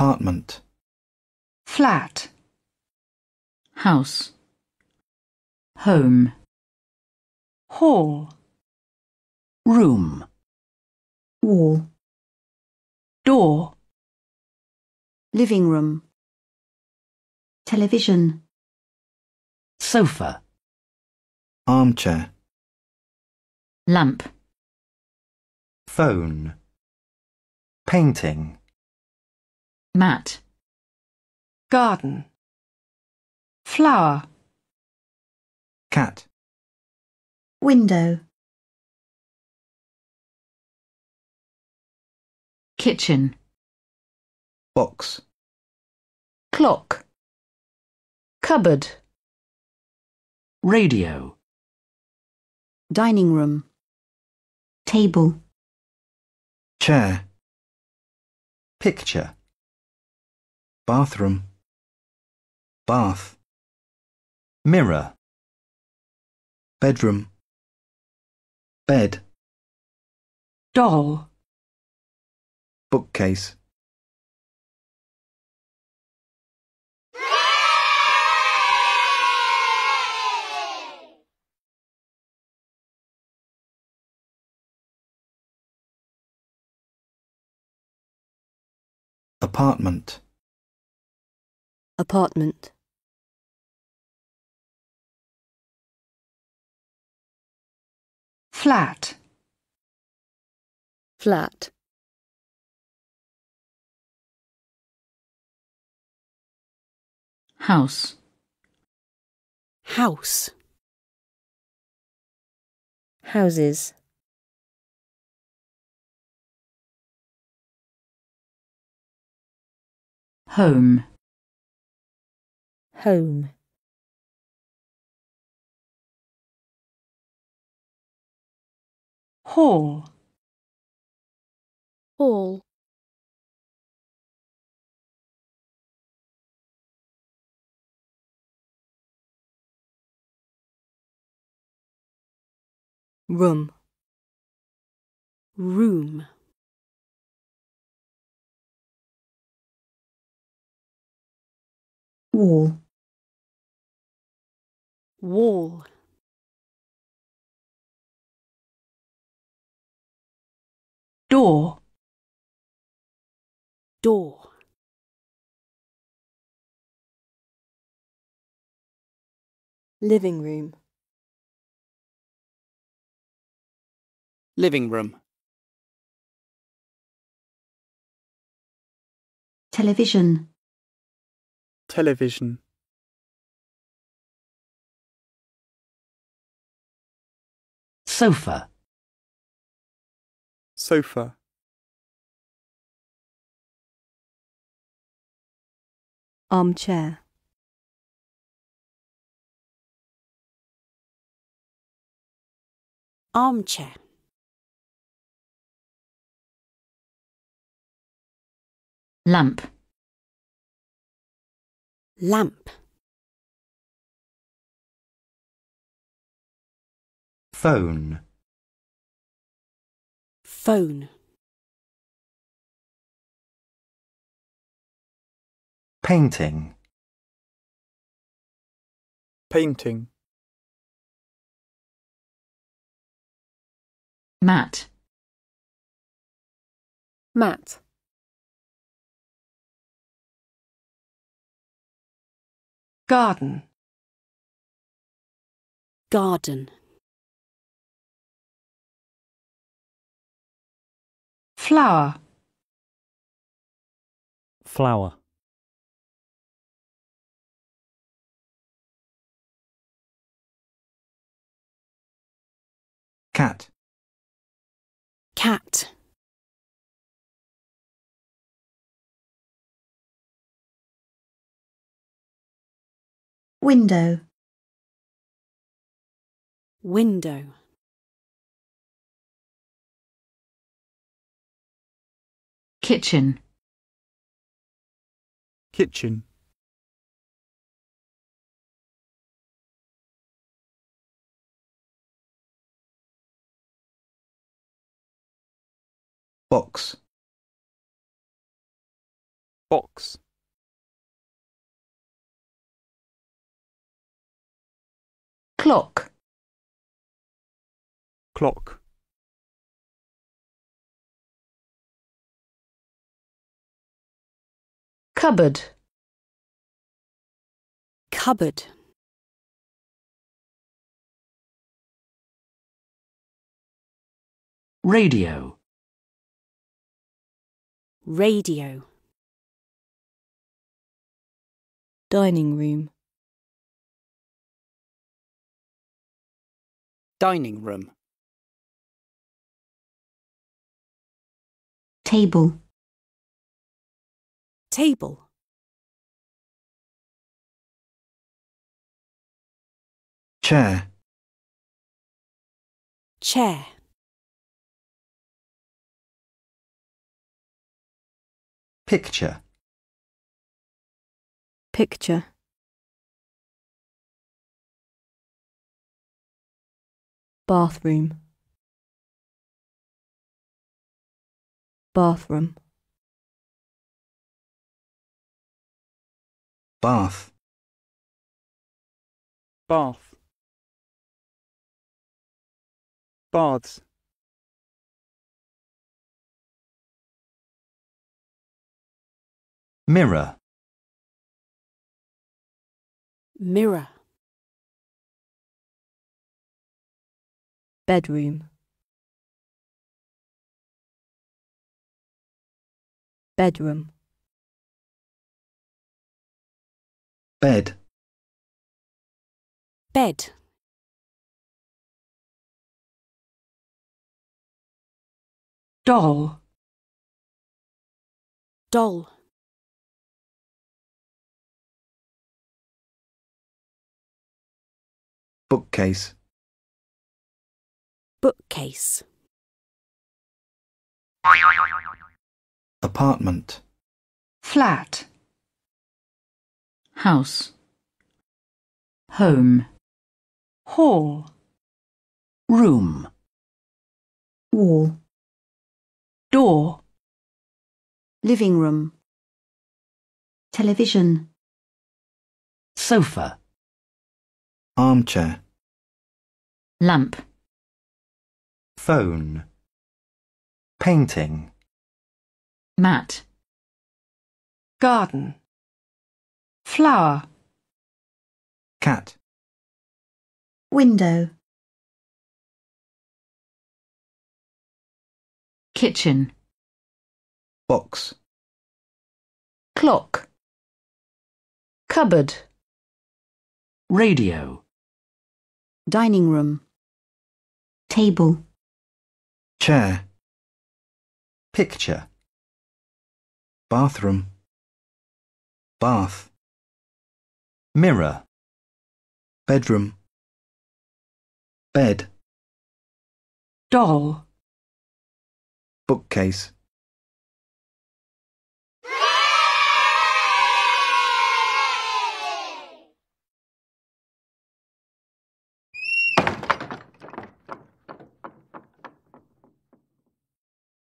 apartment. Flat. House. Home. Hall. Room. Wall. Door. Living room. Television. Sofa. Armchair. Lamp. Phone. Painting mat garden flower cat window kitchen box clock cupboard radio dining room table chair picture bathroom bath mirror bedroom bed doll bookcase apartment Apartment Flat Flat House House Houses Home home hall hall room room wall wall door door living room living room television television Sofa. Sofa. Armchair. Armchair. Lamp. Lamp. Phone. Phone. Painting. Painting. Mat. Mat. Garden. Garden. flower flower cat cat window window kitchen kitchen box box clock clock Cupboard. Cupboard. Radio. Radio. Dining room. Dining room. Table table. Chair. Chair. Picture. Picture. Bathroom. Bathroom. bath bath baths mirror mirror bedroom bedroom bed bed doll doll bookcase bookcase apartment flat house home hall room wall door living room television sofa armchair lamp phone painting mat garden flower cat window kitchen box clock cupboard radio dining room table chair picture bathroom bath mirror bedroom bed doll bookcase